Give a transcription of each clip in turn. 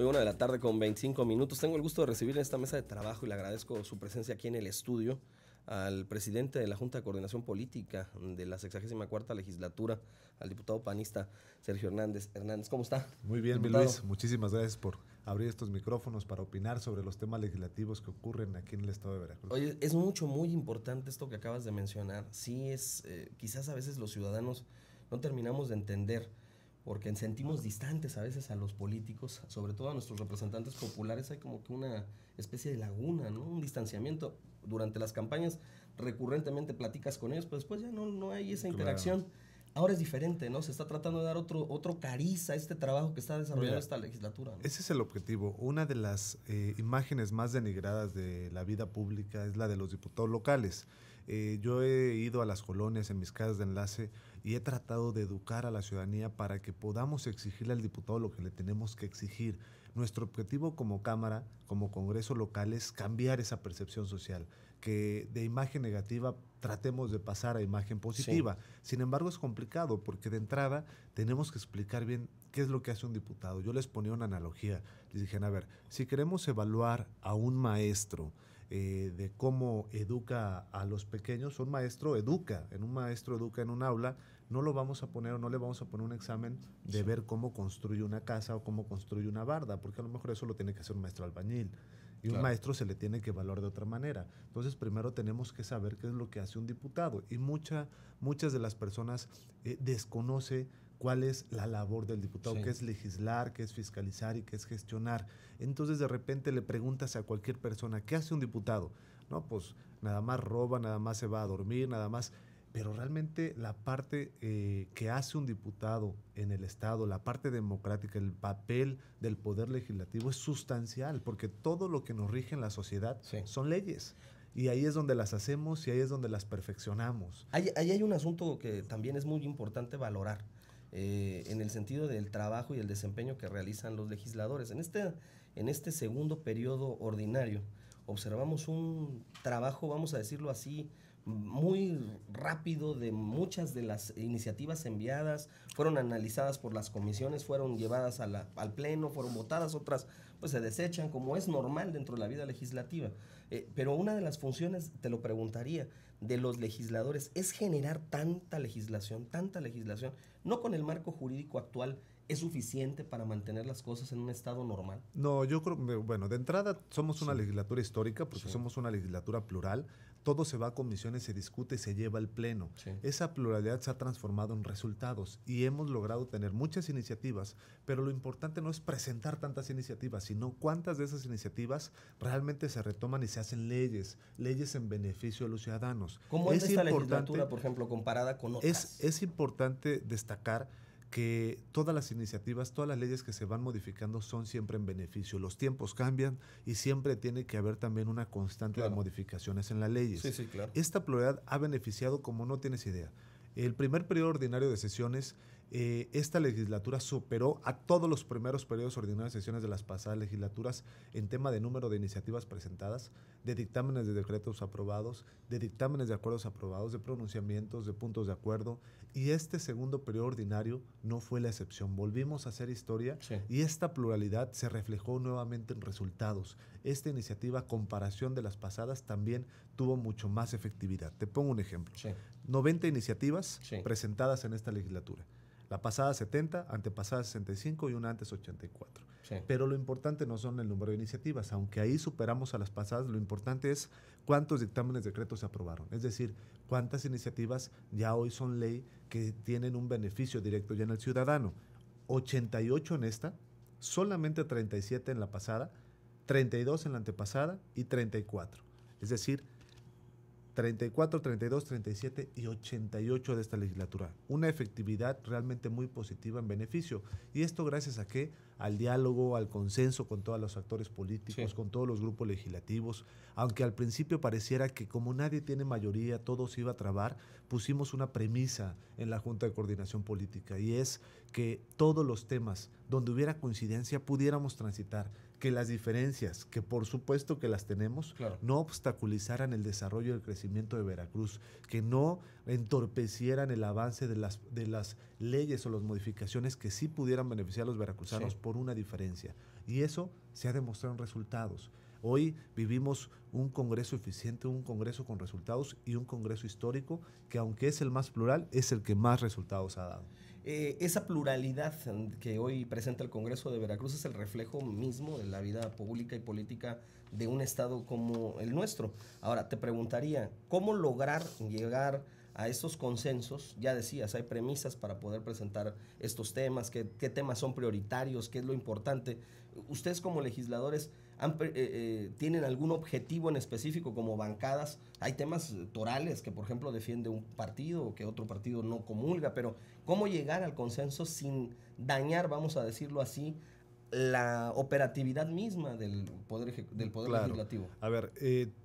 Muy una de la tarde con 25 minutos. Tengo el gusto de recibir en esta mesa de trabajo y le agradezco su presencia aquí en el estudio al presidente de la Junta de Coordinación Política de la 64 legislatura, al diputado panista Sergio Hernández. Hernández, ¿cómo está? Muy bien, diputado. Luis. Muchísimas gracias por abrir estos micrófonos para opinar sobre los temas legislativos que ocurren aquí en el estado de Veracruz. Oye, es mucho, muy importante esto que acabas de mencionar. Sí, es, eh, quizás a veces los ciudadanos no terminamos de entender porque sentimos distantes a veces a los políticos, sobre todo a nuestros representantes populares, hay como que una especie de laguna, ¿no? un distanciamiento. Durante las campañas recurrentemente platicas con ellos, pero después ya no, no hay esa interacción. Ahora es diferente, ¿no? Se está tratando de dar otro, otro cariz a este trabajo que está desarrollando esta legislatura. Ese es el objetivo. Una de las eh, imágenes más denigradas de la vida pública es la de los diputados locales. Eh, yo he ido a las colonias, en mis casas de enlace, y he tratado de educar a la ciudadanía para que podamos exigirle al diputado lo que le tenemos que exigir. Nuestro objetivo como Cámara, como Congreso local, es cambiar esa percepción social, que de imagen negativa tratemos de pasar a imagen positiva. Sin embargo, es complicado porque de entrada tenemos que explicar bien qué es lo que hace un diputado. Yo les ponía una analogía, les dije, a ver, si queremos evaluar a un maestro, eh, de cómo educa a los pequeños, un maestro educa, en un maestro educa en un aula, no lo vamos a poner o no le vamos a poner un examen de ver cómo construye una casa o cómo construye una barda, porque a lo mejor eso lo tiene que hacer un maestro albañil. Y un maestro se le tiene que evaluar de otra manera. Entonces, primero tenemos que saber qué es lo que hace un diputado. Y muchas de las personas desconocen eh, desconoce cuál es la labor del diputado, qué que es legislar, que es fiscalizar y que es gestionar. Entonces de repente le preguntas a cualquier persona, ¿qué hace un diputado? No, pues nada más roba, nada más se va a dormir, nada más... Pero realmente la parte eh, que hace un diputado en el Estado, la parte democrática, el papel del poder legislativo es sustancial, porque todo lo que nos rige en la sociedad son leyes. Y ahí es donde las hacemos y ahí es donde las perfeccionamos. Ahí, ahí hay un asunto que también es muy importante valorar. Eh, en el sentido del trabajo y el desempeño que realizan los legisladores. En este, en este segundo periodo ordinario observamos un trabajo, vamos a decirlo así, muy rápido de muchas de las iniciativas enviadas, fueron analizadas por las comisiones, fueron llevadas al pleno, fueron votadas, otras pues se desechan como es normal dentro de la vida legislativa. Eh, pero una de las funciones, te lo preguntaría, de los legisladores es generar tanta legislación, tanta legislación. No con el marco jurídico actual es suficiente para mantener las cosas en un estado normal? No, yo creo, bueno, de entrada somos una legislatura histórica porque somos una legislatura plural, todo se va a comisiones, se discute, se lleva al pleno. Esa pluralidad se ha transformado en resultados y hemos logrado tener muchas iniciativas, pero lo importante no es presentar tantas iniciativas, sino cuántas de esas iniciativas realmente se retoman y se hacen leyes, leyes en beneficio de los ciudadanos. ¿Cómo es esta legislatura, por ejemplo, comparada con otras? es importante destacar que todas las iniciativas, todas las leyes que se van modificando son siempre en beneficio. Los tiempos cambian y siempre tiene que haber también una constante de modificaciones en las leyes. Sí, sí, claro. Esta pluralidad ha beneficiado como no tienes idea. El primer periodo ordinario de sesiones eh, esta legislatura superó a todos los primeros periodos ordinarios de sesiones de las pasadas legislaturas en tema de número de iniciativas presentadas, de dictámenes de decretos aprobados, de dictámenes de acuerdos aprobados, de pronunciamientos, de puntos de acuerdo. Y este segundo periodo ordinario no fue la excepción. Volvimos a hacer historia y esta pluralidad se reflejó nuevamente en resultados. Esta iniciativa, comparación de las pasadas, también tuvo mucho más efectividad. Te pongo un ejemplo. 90 iniciativas presentadas en esta legislatura. La pasada 70, antepasada 65 y una antes 84. Pero lo importante no son el número de iniciativas, aunque ahí superamos a las pasadas, lo importante es cuántos dictámenes decretos se aprobaron. Es decir, cuántas iniciativas ya hoy son ley que tienen un beneficio directo ya en el ciudadano. 88 en esta, solamente 37 en la pasada, 32 en la antepasada y 34. Es decir, 34, 32, 37 y 88 de esta legislatura. Una efectividad realmente muy positiva en beneficio. Y esto gracias a que al diálogo, al consenso con todos los actores políticos, con todos los grupos legislativos, aunque al principio pareciera que como nadie tiene mayoría, todo se iba a trabar, pusimos una premisa en la Junta de Coordinación Política y es que todos los temas donde hubiera coincidencia pudiéramos transitar, que las diferencias, que por supuesto que las tenemos, no obstaculizaran el desarrollo y el crecimiento de Veracruz, que no entorpecieran el avance de las, de las leyes o las modificaciones que sí pudieran beneficiar a los veracruzanos una diferencia. Y eso se ha demostrado en resultados. Hoy vivimos un Congreso eficiente, un Congreso con resultados y un Congreso histórico que aunque es el más plural, es el que más resultados ha dado. Eh, esa pluralidad que hoy presenta el Congreso de Veracruz es el reflejo mismo de la vida pública y política de un Estado como el nuestro. Ahora, te preguntaría, ¿cómo lograr llegar a estos consensos, ya decías, hay premisas para poder presentar estos temas, qué, temas son prioritarios, qué es lo importante. Ustedes como legisladores eh, eh, tienen algún objetivo en específico como bancadas. Hay temas eh, torales que, por ejemplo, defiende un partido o que otro partido no comulga, pero ¿cómo llegar al consenso sin dañar, vamos a decirlo así, la operatividad misma del Poder, del poder Legislativo? A ver,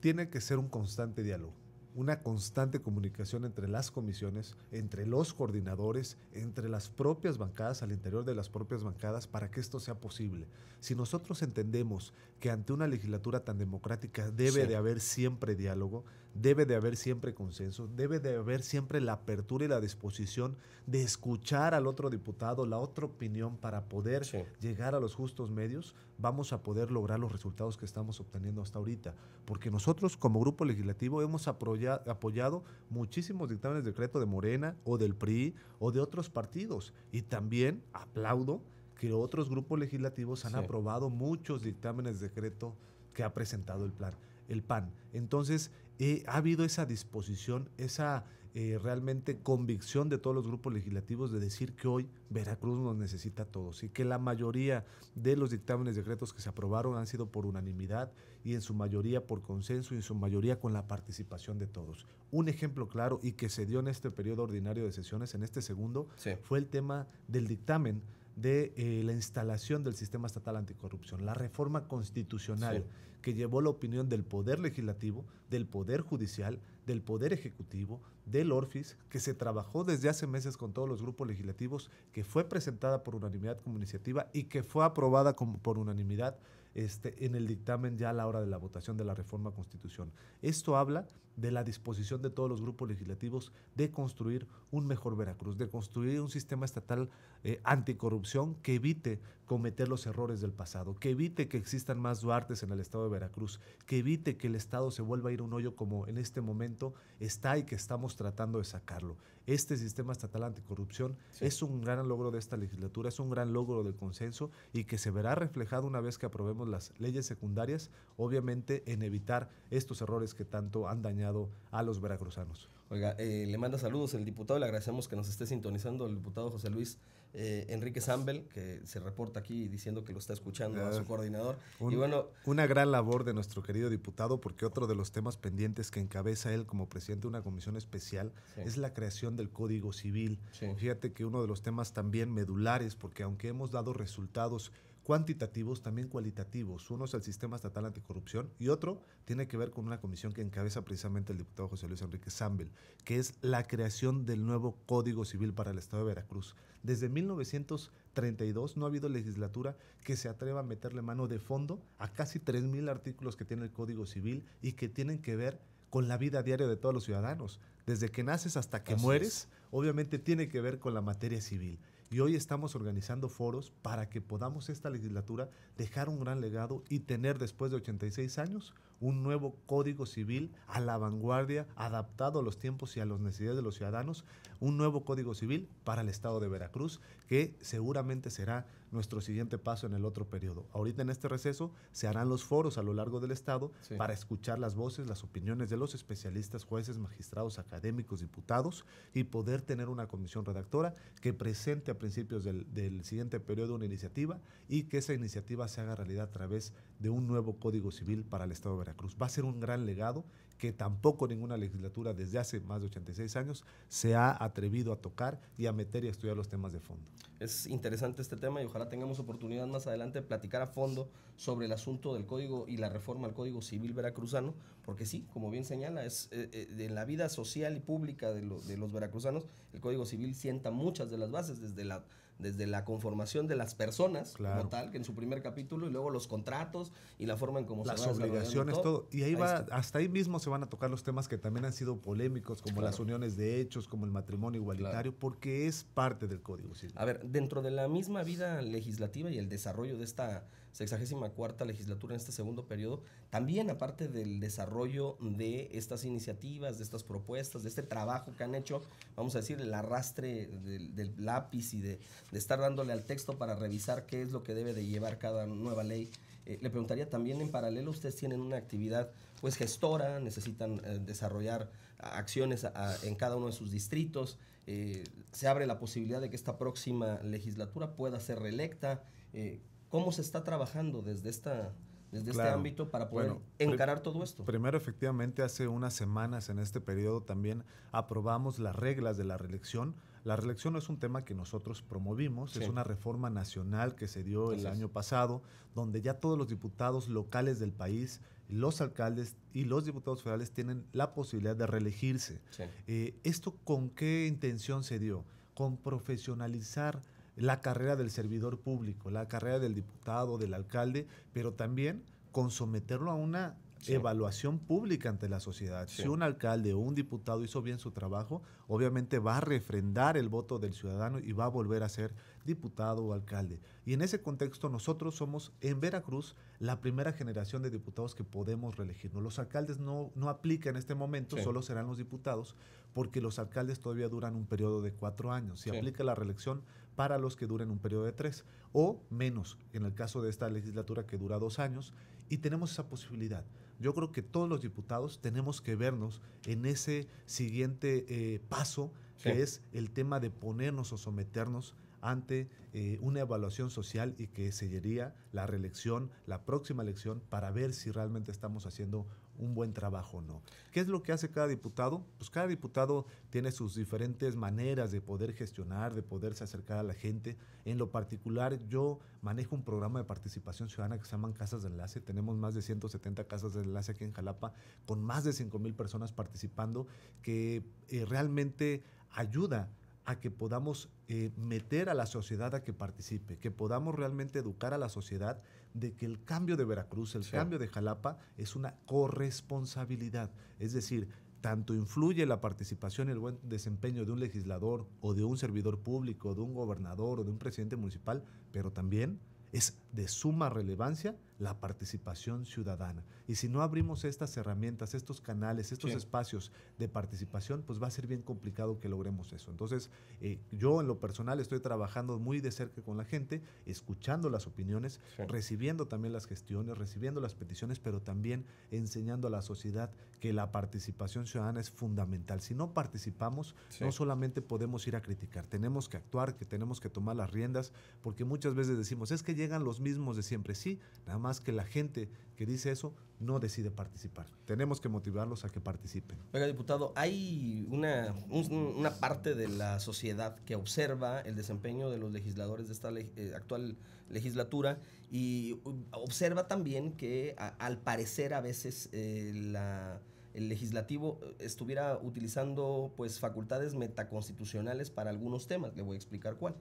tiene que ser un constante diálogo una constante comunicación entre las comisiones, entre los coordinadores, entre las propias bancadas, al interior de las propias bancadas, para que esto sea posible. Si nosotros entendemos que ante una legislatura tan democrática debe de haber siempre diálogo, debe de haber siempre consenso, debe de haber siempre la apertura y la disposición de escuchar al otro diputado, la otra opinión para poder llegar a los justos medios, vamos a poder lograr los resultados que estamos obteniendo hasta ahorita. Porque nosotros como grupo legislativo hemos apoyado apoyado, muchísimos dictámenes de decreto de Morena o del PRI o de otros partidos. Y también aplaudo que otros grupos legislativos han aprobado muchos dictámenes de decreto que ha presentado el plan el PAN. Entonces, eh, ha habido esa disposición, esa eh, realmente convicción de todos los grupos legislativos de decir que hoy Veracruz nos necesita a todos y que la mayoría de los dictámenes decretos que se aprobaron han sido por unanimidad y en su mayoría por consenso y en su mayoría con la participación de todos. Un ejemplo claro y que se dio en este periodo ordinario de sesiones, en este segundo, fue el tema del dictamen de eh, la instalación del sistema estatal anticorrupción, la reforma constitucional que llevó la opinión del Poder Legislativo, del Poder Judicial, del Poder Ejecutivo, del ORFIS, que se trabajó desde hace meses con todos los grupos legislativos, que fue presentada por unanimidad como iniciativa y que fue aprobada como por unanimidad este, en el dictamen ya a la hora de la votación de la reforma constitución. Esto habla de la disposición de todos los grupos legislativos de construir un mejor Veracruz, de construir un sistema estatal eh, anticorrupción que evite cometer los errores del pasado, que evite que existan más Duartes en el estado de Veracruz, que evite que el estado se vuelva a ir un hoyo como en este momento está y que estamos tratando de sacarlo. Este sistema estatal anticorrupción es un gran logro de esta legislatura, es un gran logro del consenso y que se verá reflejado una vez que aprobemos las leyes secundarias, obviamente en evitar estos errores que tanto han dañado a los veracruzanos. Oiga, eh, le manda saludos el diputado, le agradecemos que nos esté sintonizando el diputado José Luis eh, Enrique Sambel, que se reporta aquí diciendo que lo está escuchando a su ah, coordinador. bueno, una gran labor de nuestro querido diputado, porque otro de los temas pendientes que encabeza él como presidente de una comisión especial es la creación del Código Civil. Fíjate que uno de los temas también medulares, porque aunque hemos dado resultados cuantitativos, también cualitativos. Uno es el sistema estatal anticorrupción y otro tiene que ver con una comisión que encabeza precisamente el diputado José Luis Enrique Sambel, que es la creación del nuevo Código Civil para el Estado de Veracruz. Desde 1932 no ha habido legislatura que se atreva a meterle mano de fondo a casi 3.000 artículos que tiene el Código Civil y que tienen que ver con la vida diaria de todos los ciudadanos. Desde que naces hasta que mueres, obviamente tiene que ver con la materia civil. Y hoy estamos organizando foros para que podamos esta legislatura dejar un gran legado y tener después de 86 años un nuevo código civil a la vanguardia, adaptado a los tiempos y a las necesidades de los ciudadanos, un nuevo código civil para el Estado de Veracruz, que seguramente será nuestro siguiente paso en el otro periodo. Ahorita en este receso se harán los foros a lo largo del Estado para escuchar las voces, las opiniones de los especialistas, jueces, magistrados, académicos, diputados y poder tener una comisión redactora que presente a principios del, siguiente periodo una iniciativa y que esa iniciativa se haga realidad a través de un nuevo Código Civil para el Estado de Veracruz. Va a ser un gran legado que tampoco ninguna legislatura desde hace más de 86 años se ha atrevido a tocar y a meter y a estudiar los temas de fondo. Es interesante este tema y ojalá tengamos oportunidad más adelante de platicar a fondo sobre el asunto del código y la reforma al Código Civil Veracruzano, porque sí, como bien señala, es eh, eh, en la vida social y pública de los veracruzanos, el Código Civil sienta muchas de las bases, desde la desde la conformación de las personas como tal, que en su primer capítulo, y luego los contratos y la forma en cómo las se Las obligaciones, todo. Y ahí, va, hasta ahí mismo se van a tocar los temas que también han sido polémicos, como las uniones de hechos, como el matrimonio igualitario, porque es parte del Código Civil. A ver, dentro de la misma vida legislativa y el desarrollo de esta sexagésima cuarta legislatura en este segundo periodo, también aparte del desarrollo de estas iniciativas, de estas propuestas, de este trabajo que han hecho, vamos a decir, el arrastre del lápiz y de, de estar dándole al texto para revisar qué es lo que debe de llevar cada nueva ley. Eh, le preguntaría también en paralelo, ustedes tienen una actividad pues gestora, necesitan eh, desarrollar acciones en cada uno de sus distritos, eh, se abre la posibilidad de que esta próxima legislatura pueda ser reelecta. ¿Cómo se está trabajando desde esta, desde este ámbito para poder encarar todo esto. Primero, efectivamente, hace unas semanas en este periodo también aprobamos las reglas de la reelección la reelección no es un tema que nosotros promovimos, es una reforma nacional que se dio el año pasado, donde ya todos los diputados locales del país, los alcaldes y los diputados federales tienen la posibilidad de reelegirse. Eh, ¿Esto con qué intención se dio? Con profesionalizar la carrera del servidor público, la carrera del diputado, del alcalde, pero también con someterlo a una evaluación pública ante la sociedad. Si un alcalde o un diputado hizo bien su trabajo, obviamente va a refrendar el voto del ciudadano y va a volver a ser diputado o alcalde. Y en ese contexto nosotros somos en Veracruz la primera generación de diputados que podemos reelegirnos. Los alcaldes no, no aplica en este momento, solo serán los diputados, porque los alcaldes todavía duran un periodo de cuatro años. si aplica la reelección para los que duren un periodo de tres o menos, en el caso de esta legislatura que dura dos años, y tenemos esa posibilidad. Yo creo que todos los diputados tenemos que vernos en ese siguiente eh, paso, que es el tema de ponernos o someternos ante eh, una evaluación social y que sería la reelección, la próxima elección, para ver si realmente estamos haciendo un buen trabajo no. ¿Qué es lo que hace cada diputado? Pues cada diputado tiene sus diferentes maneras de poder gestionar, de poderse acercar a la gente. En lo particular, yo manejo un programa de participación ciudadana que se llaman Casas de Enlace. Tenemos más de 170 casas de enlace aquí en Jalapa, con más de 5 mil personas participando, que eh, realmente ayuda a que podamos eh, meter a la sociedad a que participe, que podamos realmente educar a la sociedad de que el cambio de Veracruz, el cambio de Jalapa es una corresponsabilidad. Es decir, tanto influye la participación y el buen desempeño de un legislador o de un servidor público, de un gobernador o de un presidente municipal, pero también es de suma relevancia la participación ciudadana. Y si no abrimos estas herramientas, estos canales, estos espacios de participación, pues va a ser bien complicado que logremos eso. Entonces, eh, yo en lo personal estoy trabajando muy de cerca con la gente, escuchando las opiniones, recibiendo también las gestiones, recibiendo las peticiones, pero también enseñando a la sociedad que la participación ciudadana es fundamental. Si no participamos, no solamente podemos ir a criticar, tenemos que actuar, que tenemos que tomar las riendas, porque muchas veces decimos, es que llegan los mismos de siempre. Sí, nada más que la gente que dice eso no decide participar. Tenemos que motivarlos a que participen. Oiga, diputado, hay una, una parte de la sociedad que observa el desempeño de los legisladores de esta eh, actual legislatura y observa también que al parecer a veces eh, el legislativo estuviera utilizando pues facultades metaconstitucionales para algunos temas, le voy a explicar cuál.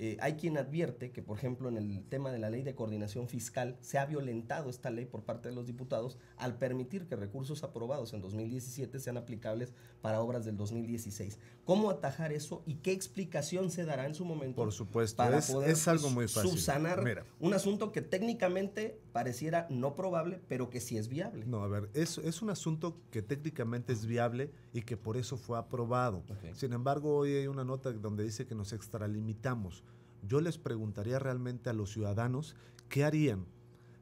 Eh, hay quien advierte que, por ejemplo, en el tema de la ley de coordinación fiscal se ha violentado esta ley por parte de los diputados al permitir que recursos aprobados en 2017 sean aplicables para obras del 2016. ¿Cómo atajar eso y qué explicación se dará en su momento? Por supuesto, para es, poder algo muy fácil. subsanar un asunto que técnicamente pareciera no probable, pero que sí es viable. No, a ver, es, es un asunto que técnicamente es viable y que por eso fue aprobado. Sin embargo, hoy hay una nota donde dice que nos extralimitamos yo les preguntaría realmente a los ciudadanos qué harían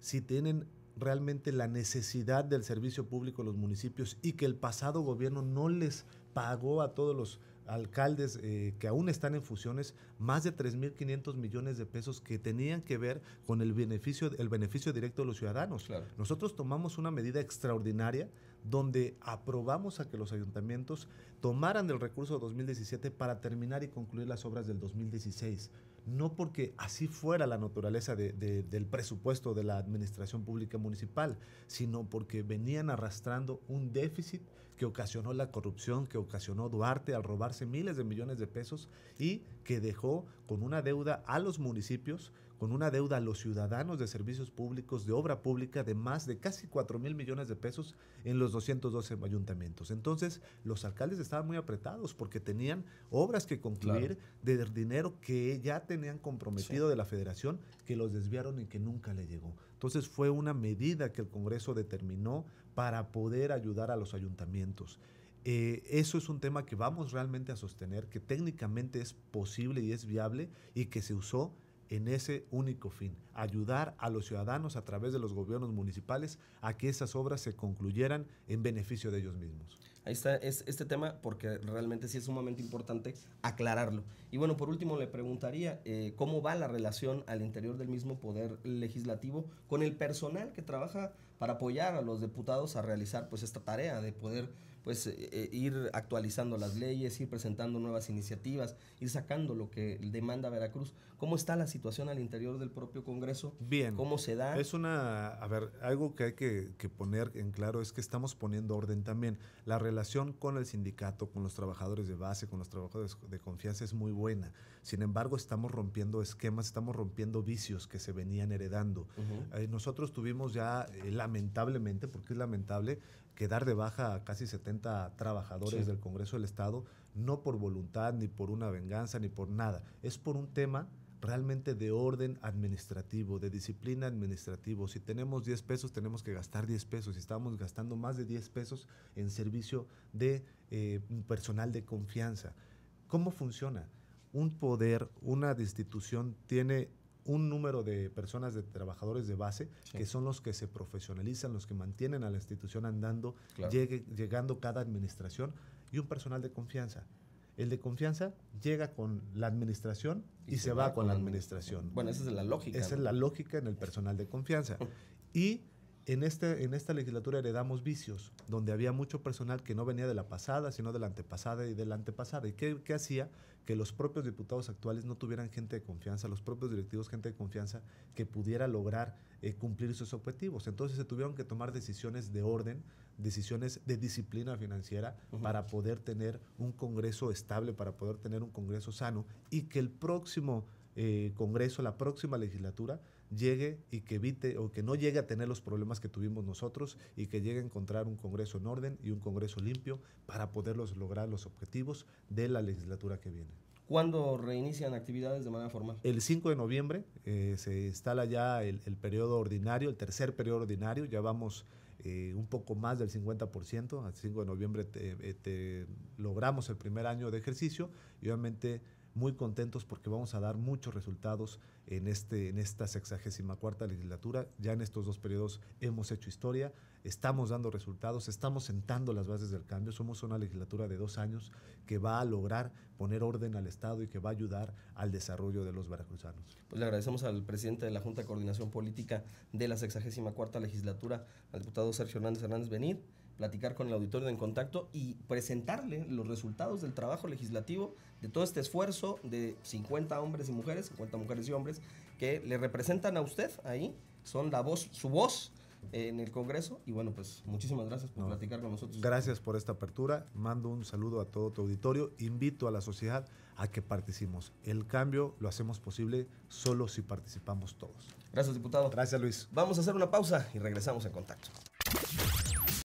si tienen realmente la necesidad del servicio público en los municipios y que el pasado gobierno no les pagó a todos los alcaldes eh, que aún están en fusiones más de 3.500 millones de pesos que tenían que ver con el beneficio, el beneficio directo de los ciudadanos. Nosotros tomamos una medida extraordinaria donde aprobamos a que los ayuntamientos tomaran el recurso de 2017 para terminar y concluir las obras del 2016 no porque así fuera la naturaleza del presupuesto de la administración pública municipal, sino porque venían arrastrando un déficit que ocasionó la corrupción, que ocasionó Duarte al robarse miles de millones de pesos y que dejó con una deuda a los municipios con una deuda a los ciudadanos de servicios públicos, de obra pública, de más de casi 4 mil millones de pesos en los 212 ayuntamientos. Entonces, los alcaldes estaban muy apretados porque tenían obras que concluir de dinero que ya tenían comprometido de la federación, que los desviaron y que nunca le llegó. Entonces, fue una medida que el Congreso determinó para poder ayudar a los ayuntamientos. Eh, eso es un tema que vamos realmente a sostener, que técnicamente es posible y es viable y que se usó en ese único fin, ayudar a los ciudadanos a través de los gobiernos municipales a que esas obras se concluyeran en beneficio de ellos mismos. Ahí está es, este tema porque realmente sí es sumamente importante aclararlo. Y bueno, por último le preguntaría eh, cómo va la relación al interior del mismo Poder Legislativo con el personal que trabaja para apoyar a los diputados a realizar pues esta tarea de poder pues eh, eh, ir actualizando las leyes, ir presentando nuevas iniciativas, ir sacando lo que demanda Veracruz. ¿Cómo está la situación al interior del propio Congreso? Bien. ¿Cómo se da? Es una, a ver, algo que hay que, poner en claro es que estamos poniendo orden también. La relación con el sindicato, con los trabajadores de base, con los trabajadores de confianza es muy buena. Sin embargo, estamos rompiendo esquemas, estamos rompiendo vicios que se venían heredando. Eh, nosotros tuvimos ya, lamentablemente, porque es lamentable, quedar de baja a casi 70 trabajadores del Congreso del Estado, no por voluntad, ni por una venganza, ni por nada. Es por un tema realmente de orden administrativo, de disciplina administrativa. Si tenemos 10 pesos, tenemos que gastar 10 pesos. Si estamos gastando más de 10 pesos en servicio de eh, personal de confianza. ¿Cómo funciona? Un poder, una institución tiene un número de personas, de trabajadores de base, que son los que se profesionalizan, los que mantienen a la institución andando, llegue, llegando cada administración, y un personal de confianza. El de confianza llega con la administración y, se, va, con, la administración. Bueno, esa es la lógica. Esa es la lógica en el personal de confianza. y en, este, en esta legislatura heredamos vicios, donde había mucho personal que no venía de la pasada, sino de la antepasada y de la antepasada. ¿Y qué, hacía? Que los propios diputados actuales no tuvieran gente de confianza, los propios directivos gente de confianza que pudiera lograr eh, cumplir sus objetivos. Entonces se tuvieron que tomar decisiones de orden, decisiones de disciplina financiera para poder tener un Congreso estable, para poder tener un Congreso sano y que el próximo eh, Congreso, la próxima legislatura, llegue y que evite o que no llegue a tener los problemas que tuvimos nosotros y que llegue a encontrar un Congreso en orden y un Congreso limpio para poderlos lograr los objetivos de la legislatura que viene. ¿Cuándo reinician actividades de manera formal? El 5 de noviembre eh, se instala ya el, periodo ordinario, el tercer periodo ordinario, ya vamos eh, un poco más del 50%, al 5 de noviembre eh, logramos el primer año de ejercicio y obviamente muy contentos porque vamos a dar muchos resultados en, este, en esta sexagésima cuarta legislatura. Ya en estos dos periodos hemos hecho historia, estamos dando resultados, estamos sentando las bases del cambio. Somos una legislatura de dos años que va a lograr poner orden al Estado y que va a ayudar al desarrollo de los veracruzanos. Pues le agradecemos al presidente de la Junta de Coordinación Política de la sexagésima cuarta legislatura, al diputado Sergio Hernández Hernández Venir platicar con el auditorio en contacto y presentarle los resultados del trabajo legislativo, de todo este esfuerzo de 50 hombres y mujeres, 50 mujeres y hombres, que le representan a usted ahí, son la voz, su voz eh, en el Congreso. Y bueno, pues muchísimas gracias por platicar con nosotros. Gracias por esta apertura. Mando un saludo a todo tu auditorio. Invito a la sociedad a que participemos. El cambio lo hacemos posible solo si participamos todos. Gracias, diputado. Gracias, Luis. Vamos a hacer una pausa y regresamos en contacto.